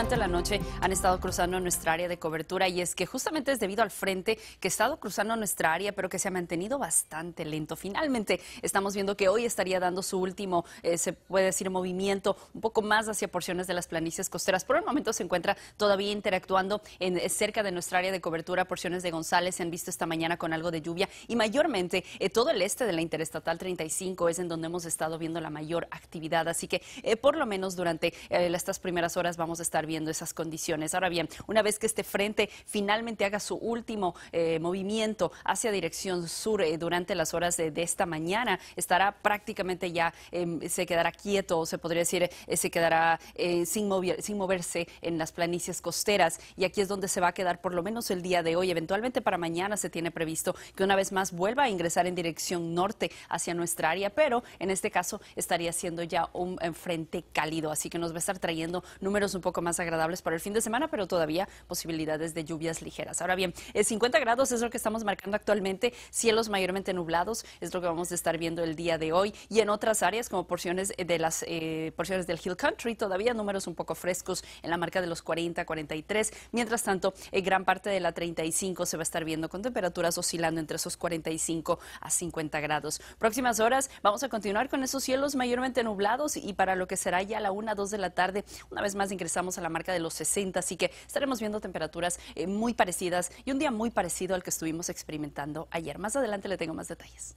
durante la noche han estado cruzando nuestra área de cobertura y es que justamente es debido al frente que ha estado cruzando nuestra área, pero que se ha mantenido bastante lento. Finalmente estamos viendo que hoy estaría dando su último, eh, se puede decir, movimiento un poco más hacia porciones de las planicies costeras. Por el momento se encuentra todavía interactuando en, eh, cerca de nuestra área de cobertura. Porciones de González se han visto esta mañana con algo de lluvia y mayormente eh, todo el este de la interestatal 35 es en donde hemos estado viendo la mayor actividad. Así que por lo menos durante estas primeras horas vamos a estar viendo esas condiciones. Ahora bien, una vez que este frente finalmente haga su último eh, movimiento hacia dirección sur eh, durante las horas de, esta mañana, estará prácticamente ya, em, se quedará quieto, O se podría decir, eh, se quedará sin, mover, sin moverse en las planicies costeras. Y aquí es donde se va a quedar por lo menos el día de hoy. Eventualmente para mañana se tiene previsto que una vez más vuelva a ingresar en dirección norte hacia nuestra área, pero en este caso estaría siendo ya un frente cálido. Así que nos va a estar trayendo números un poco más agradables para el fin de semana, pero todavía posibilidades de lluvias ligeras. Ahora bien, 50 eh, grados es lo que estamos marcando actualmente, cielos mayormente nublados es lo que vamos a estar viendo el día de hoy y en otras áreas como porciones eh, de las eh, porciones del Hill Country todavía números un poco frescos en la marca de los 40, 43. Mientras tanto, en gran parte de la 35 se va a estar viendo con temperaturas oscilando entre esos 45 a 50 grados. Próximas horas vamos a continuar con esos cielos mayormente nublados y para lo que será ya la 1, 2 de la tarde, una vez más ingresamos a la marca de los 60, así que estaremos viendo temperaturas eh, muy parecidas y un día muy parecido al que estuvimos experimentando ayer. Más adelante le tengo más detalles.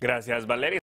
Gracias, Valeria.